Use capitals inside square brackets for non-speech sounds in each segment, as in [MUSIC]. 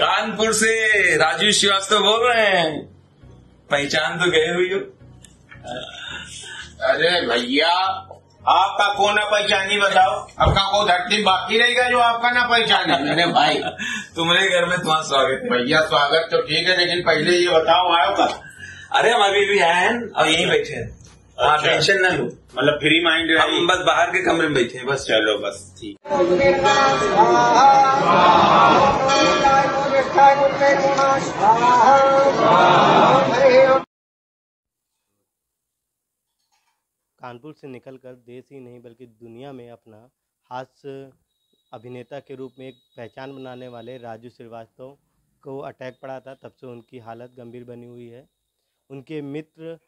कानपुर से राजीव श्रीवास्तव बोल रहे हैं पहचान तो गए हुई हो अरे भैया आपका को है पहचानी बताओ आपका कोई धरती बाकी रहेगा जो आपका ना पहचान अरे भाई तुम्हारे घर में तुम्हारा स्वागत भैया स्वागत तो ठीक है लेकिन पहले ये बताओ आयो का अरे हम अभी भी आए हैं और यही बैठे हैं हाँ टेंशन ना लो मतलब फ्री माइंड हम बस बाहर के कमरे में बैठे हैं बस चलो बस ठीक हाँ, हाँ, कानपुर से निकलकर देश ही नहीं बल्कि दुनिया में अपना हास्य अभिनेता के रूप में एक पहचान बनाने वाले राजू श्रीवास्तव को अटैक पड़ा था तब से उनकी हालत गंभीर बनी हुई है उनके मित्र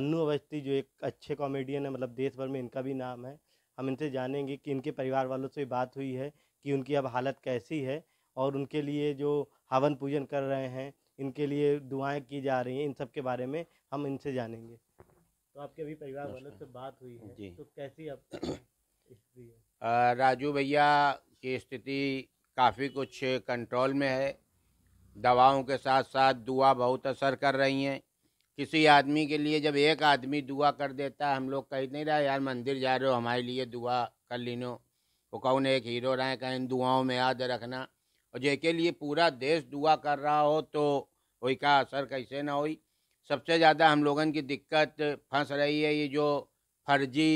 अनु अवस्थी जो एक अच्छे कॉमेडियन है मतलब देश भर में इनका भी नाम है हम इनसे जानेंगे कि इनके परिवार वालों से बात हुई है कि उनकी अब हालत कैसी है और उनके लिए जो हवन पूजन कर रहे हैं इनके लिए दुआएं की जा रही हैं इन सब के बारे में हम इनसे जानेंगे तो आपके अभी परिवार वालों से बात हुई है जी तो कैसी आप [COUGHS] राजू भैया की स्थिति काफ़ी कुछ कंट्रोल में है दवाओं के साथ साथ दुआ बहुत असर कर रही हैं किसी आदमी के लिए जब एक आदमी दुआ कर देता है हम लोग कह नहीं रहा यार मंदिर जा रहे हो हमारे लिए दुआ कर लीनो वो कौन एक हीरो रहे कहीं दुआओं में याद रखना और जैके लिए पूरा देश दुआ कर रहा हो तो वही का असर कैसे ना हो सबसे ज़्यादा हम लोगों की दिक्कत फंस रही है ये जो फर्जी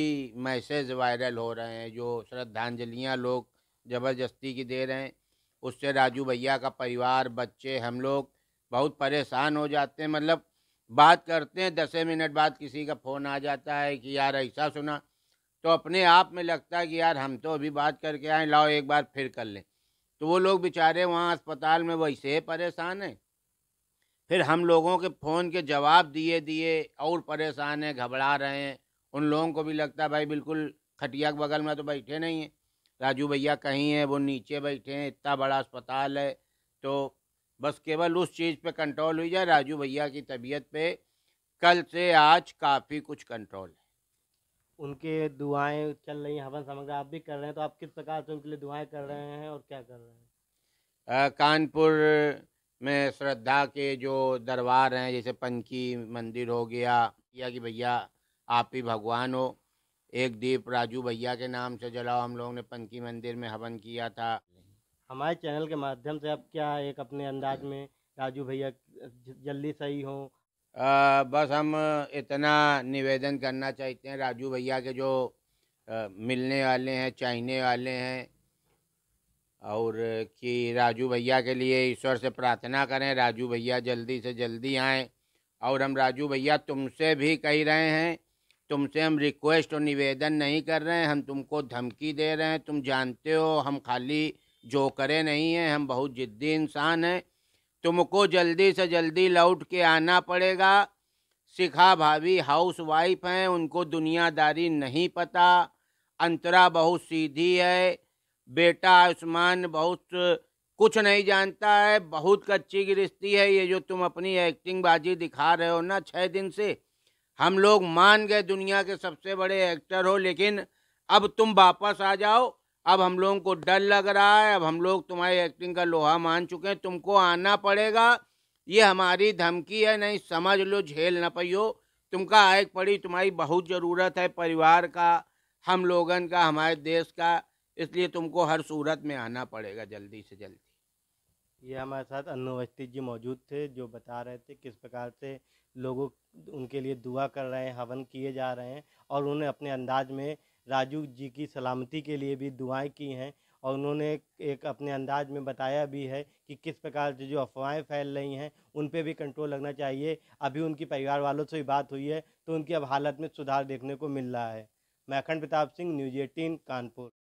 मैसेज वायरल हो रहे हैं जो श्रद्धांजलियाँ लोग ज़बरदस्ती की दे रहे हैं उससे राजू भैया का परिवार बच्चे हम लोग बहुत परेशान हो जाते हैं मतलब बात करते हैं दस मिनट बाद किसी का फ़ोन आ जाता है कि यार ऐसा सुना तो अपने आप में लगता है कि यार हम तो अभी बात करके आए लाओ एक बार फिर कर लें तो वो लोग बेचारे वहाँ अस्पताल में वैसे परेशान हैं फिर हम लोगों के फ़ोन के जवाब दिए दिए और परेशान हैं घबरा रहे हैं उन लोगों को भी लगता है भाई बिल्कुल खटिया के बगल में तो बैठे नहीं हैं राजू भैया कहीं हैं वो नीचे बैठे हैं इतना बड़ा अस्पताल है तो बस केवल उस चीज़ पे कंट्रोल हुई जाए राजू भैया की तबीयत पे कल से आज काफ़ी कुछ कंट्रोल है उनके दुआएं चल रही हैं हवन समग्र आप भी कर रहे हैं तो आप किस प्रकार से उनके लिए दुआएं कर रहे हैं और क्या कर रहे हैं कानपुर में श्रद्धा के जो दरबार हैं जैसे पंखी मंदिर हो गया या कि भैया आप ही भगवान हो एक दीप राजू भैया के नाम से जलाओ हम लोगों ने पंखी मंदिर में हवन किया था हमारे चैनल के माध्यम से आप क्या एक अपने अंदाज में राजू भैया जल्दी सही हों आ, बस हम इतना निवेदन करना चाहते हैं राजू भैया के जो आ, मिलने वाले हैं चाहने वाले हैं और कि राजू भैया के लिए ईश्वर से प्रार्थना करें राजू भैया जल्दी से जल्दी आए और हम राजू भैया तुमसे भी कह रहे हैं तुमसे हम रिक्वेस्ट और निवेदन नहीं कर रहे हैं हम तुमको धमकी दे रहे हैं तुम जानते हो हम खाली जो नहीं हैं हम बहुत ज़िद्दी इंसान हैं तुमको जल्दी से जल्दी लौट के आना पड़ेगा सिखा भाभी हाउस वाइफ हैं उनको दुनियादारी नहीं पता अंतरा बहुत सीधी है बेटा आयुष्मान बहुत कुछ नहीं जानता है बहुत कच्ची गिरस्ती है ये जो तुम अपनी एक्टिंग बाजी दिखा रहे हो ना छः दिन से हम लोग मान गए दुनिया के सबसे बड़े एक्टर हो लेकिन अब तुम वापस आ जाओ अब हम लोगों को डर लग रहा है अब हम लोग तुम्हारी एक्टिंग का लोहा मान चुके हैं तुमको आना पड़ेगा ये हमारी धमकी है नहीं समझ लो झेल ना पाइयो तुमका आए पड़ी तुम्हारी बहुत ज़रूरत है परिवार का हम लोगन का हमारे देश का इसलिए तुमको हर सूरत में आना पड़ेगा जल्दी से जल्दी ये हमारे साथ अनु जी मौजूद थे जो बता रहे थे किस प्रकार से लोगों उनके लिए दुआ कर रहे हैं हवन किए जा रहे हैं और उन्हें अपने अंदाज में राजू जी की सलामती के लिए भी दुआएं की हैं और उन्होंने एक अपने अंदाज में बताया भी है कि किस प्रकार से जो अफवाहें फैल रही हैं उन पे भी कंट्रोल लगना चाहिए अभी उनकी परिवार वालों से भी बात हुई है तो उनकी अब हालत में सुधार देखने को मिल रहा है मैं अखंड प्रताप सिंह न्यूज एटीन कानपुर